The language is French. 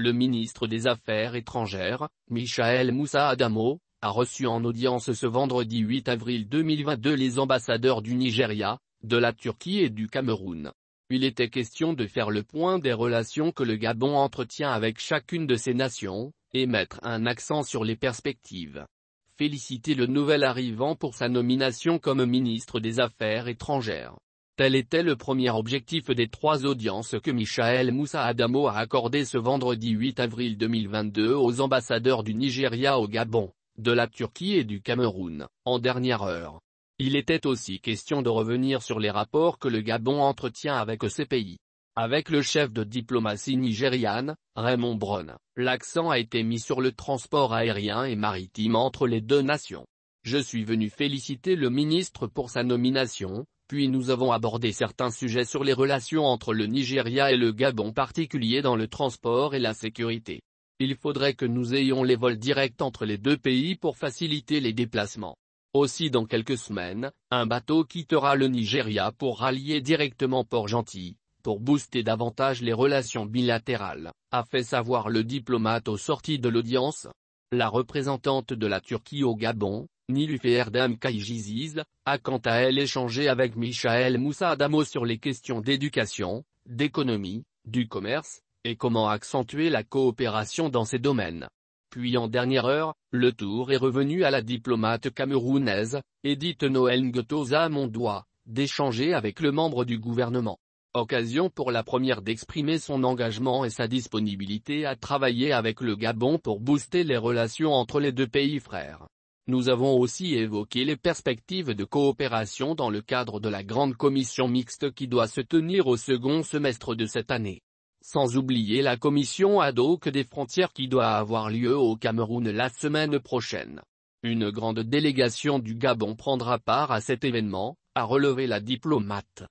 Le ministre des Affaires étrangères, Michael Moussa Adamo, a reçu en audience ce vendredi 8 avril 2022 les ambassadeurs du Nigeria, de la Turquie et du Cameroun. Il était question de faire le point des relations que le Gabon entretient avec chacune de ces nations, et mettre un accent sur les perspectives. Féliciter le nouvel arrivant pour sa nomination comme ministre des Affaires étrangères. Tel était le premier objectif des trois audiences que Michael Moussa Adamo a accordées ce vendredi 8 avril 2022 aux ambassadeurs du Nigeria au Gabon, de la Turquie et du Cameroun, en dernière heure. Il était aussi question de revenir sur les rapports que le Gabon entretient avec ces pays. Avec le chef de diplomatie nigériane, Raymond Braun, l'accent a été mis sur le transport aérien et maritime entre les deux nations. Je suis venu féliciter le ministre pour sa nomination, puis nous avons abordé certains sujets sur les relations entre le Nigeria et le Gabon particulier dans le transport et la sécurité. Il faudrait que nous ayons les vols directs entre les deux pays pour faciliter les déplacements. Aussi dans quelques semaines, un bateau quittera le Nigeria pour rallier directement Port-Gentil, pour booster davantage les relations bilatérales, a fait savoir le diplomate au sorti de l'audience. La représentante de la Turquie au Gabon, Erdem Damkaigiziz, a quant à elle échangé avec Michael Moussa Adamo sur les questions d'éducation, d'économie, du commerce, et comment accentuer la coopération dans ces domaines. Puis en dernière heure, le tour est revenu à la diplomate camerounaise, Edith Noël Ngotosa Mondoit, d'échanger avec le membre du gouvernement. Occasion pour la première d'exprimer son engagement et sa disponibilité à travailler avec le Gabon pour booster les relations entre les deux pays frères. Nous avons aussi évoqué les perspectives de coopération dans le cadre de la grande commission mixte qui doit se tenir au second semestre de cette année. Sans oublier la commission ad hoc des frontières qui doit avoir lieu au Cameroun la semaine prochaine. Une grande délégation du Gabon prendra part à cet événement, a relevé la diplomate.